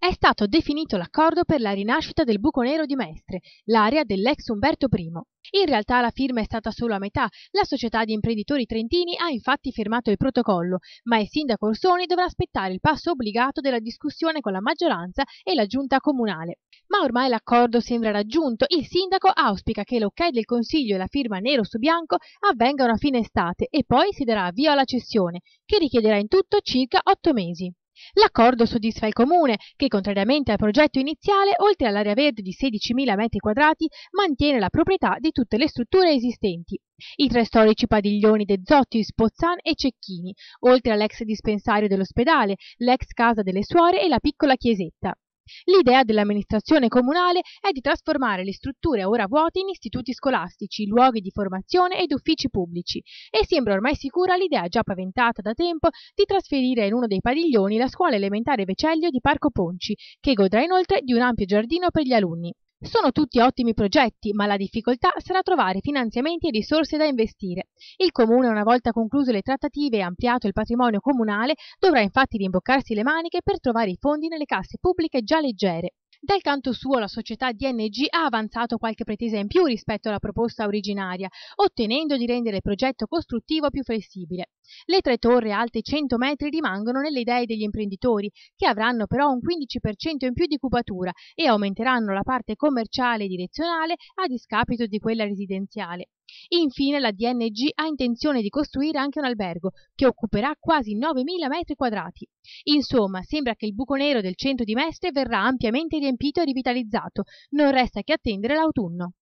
è stato definito l'accordo per la rinascita del Buco Nero di Mestre, l'area dell'ex Umberto I. In realtà la firma è stata solo a metà, la società di imprenditori trentini ha infatti firmato il protocollo, ma il sindaco Orsoni dovrà aspettare il passo obbligato della discussione con la maggioranza e la giunta comunale. Ma ormai l'accordo sembra raggiunto, il sindaco auspica che l'ok del Consiglio e la firma nero su bianco avvengano a fine estate e poi si darà avvio alla cessione, che richiederà in tutto circa otto mesi. L'accordo soddisfa il Comune che, contrariamente al progetto iniziale, oltre all'area verde di 16.000 m2, mantiene la proprietà di tutte le strutture esistenti. I tre storici padiglioni De Zotti, Spozzan e Cecchini, oltre all'ex dispensario dell'ospedale, l'ex casa delle suore e la piccola chiesetta. L'idea dell'amministrazione comunale è di trasformare le strutture ora vuote in istituti scolastici, luoghi di formazione ed uffici pubblici e sembra ormai sicura l'idea già paventata da tempo di trasferire in uno dei padiglioni la scuola elementare Vecellio di Parco Ponci, che godrà inoltre di un ampio giardino per gli alunni. Sono tutti ottimi progetti, ma la difficoltà sarà trovare finanziamenti e risorse da investire. Il Comune, una volta concluse le trattative e ampliato il patrimonio comunale, dovrà infatti rimboccarsi le maniche per trovare i fondi nelle casse pubbliche già leggere. Dal canto suo la società DNG ha avanzato qualche pretesa in più rispetto alla proposta originaria, ottenendo di rendere il progetto costruttivo più flessibile. Le tre torri alte 100 metri rimangono nelle idee degli imprenditori, che avranno però un 15% in più di cubatura e aumenteranno la parte commerciale e direzionale a discapito di quella residenziale. Infine la DNG ha intenzione di costruire anche un albergo che occuperà quasi 9.000 metri quadrati. Insomma, sembra che il buco nero del centro di Mestre verrà ampiamente riempito e rivitalizzato, non resta che attendere l'autunno.